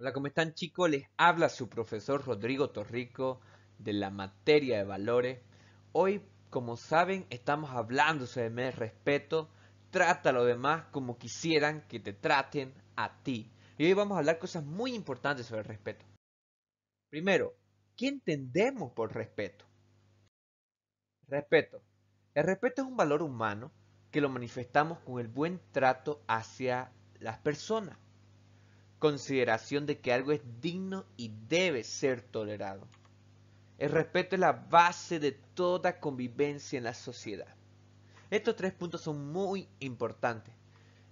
Hola, ¿cómo están chicos? Les habla su profesor Rodrigo Torrico de la materia de valores. Hoy, como saben, estamos hablando sobre el respeto. Trata a los demás como quisieran que te traten a ti. Y hoy vamos a hablar cosas muy importantes sobre el respeto. Primero, ¿qué entendemos por respeto? Respeto. El respeto es un valor humano que lo manifestamos con el buen trato hacia las personas consideración de que algo es digno y debe ser tolerado. El respeto es la base de toda convivencia en la sociedad. Estos tres puntos son muy importantes.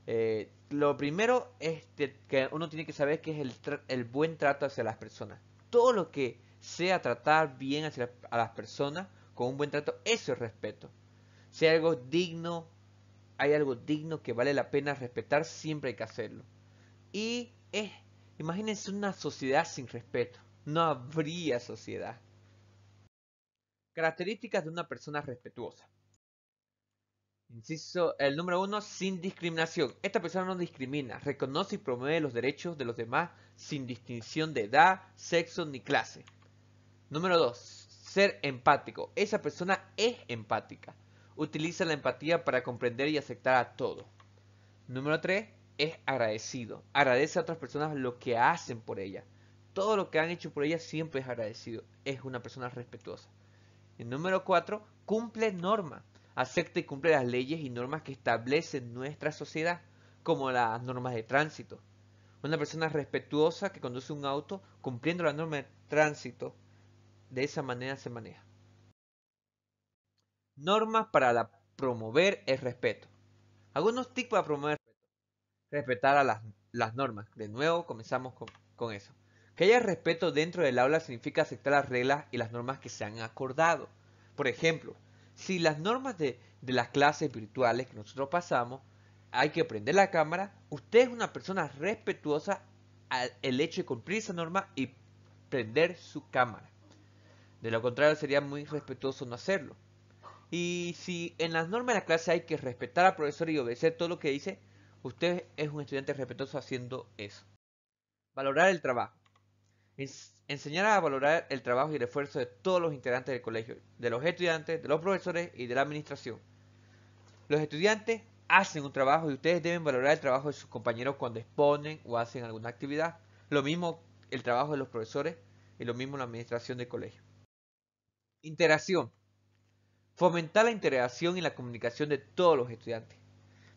Eh, lo primero es que uno tiene que saber que es el, buen trato hacia las personas. Todo lo que sea tratar bien hacia a las personas con un buen trato, eso es respeto. Si hay algo digno, hay algo digno que vale la pena respetar, siempre hay que hacerlo. Y eh, imagínense una sociedad sin respeto. No habría sociedad. Características de una persona respetuosa. Inciso, el número uno, sin discriminación. Esta persona no discrimina, reconoce y promueve los derechos de los demás sin distinción de edad, sexo ni clase. Número dos, ser empático. Esa persona es empática. Utiliza la empatía para comprender y aceptar a todo. Número tres, es agradecido. Agradece a otras personas lo que hacen por ella. Todo lo que han hecho por ella siempre es agradecido. Es una persona respetuosa. El número cuatro, Cumple normas. Acepta y cumple las leyes y normas que establece nuestra sociedad, como las normas de tránsito. Una persona respetuosa que conduce un auto cumpliendo la norma de tránsito, de esa manera se maneja. Normas para promover el respeto. Algunos tips para promover ...respetar las, las normas. De nuevo comenzamos con, eso. Que haya respeto dentro del aula significa aceptar las reglas y las normas que se han acordado. Por ejemplo, si las normas de, las clases virtuales que nosotros pasamos, hay que prender la cámara, usted es una persona respetuosa al el hecho de cumplir esa norma y prender su cámara. De lo contrario sería muy respetuoso no hacerlo. Y si en las normas de la clase hay que respetar al profesor y obedecer todo lo que dice, Usted es un estudiante respetuoso haciendo eso. Valorar el trabajo. enseñar a valorar el trabajo y el esfuerzo de todos los integrantes del colegio, de los estudiantes, de los profesores y de la administración. Los estudiantes hacen un trabajo y ustedes deben valorar el trabajo de sus compañeros cuando exponen o hacen alguna actividad. Lo mismo el trabajo de los profesores y lo mismo la administración del colegio. Interacción. Fomentar la interacción y la comunicación de todos los estudiantes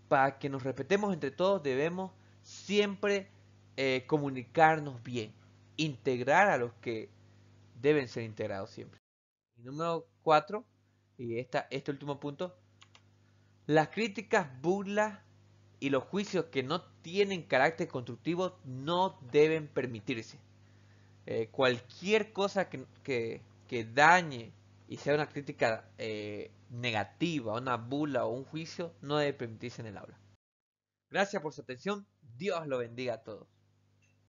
para que nos respetemos entre todos debemos siempre eh, comunicarnos bien, integrar a los que deben ser integrados siempre. Y número 4, y este último punto, las críticas, burlas y los juicios que no tienen carácter constructivo no deben permitirse. Eh, cualquier cosa que, que dañe y sea una crítica eh, negativa, una bula o un juicio, no debe permitirse en el aula. Gracias por su atención, Dios lo bendiga a todos.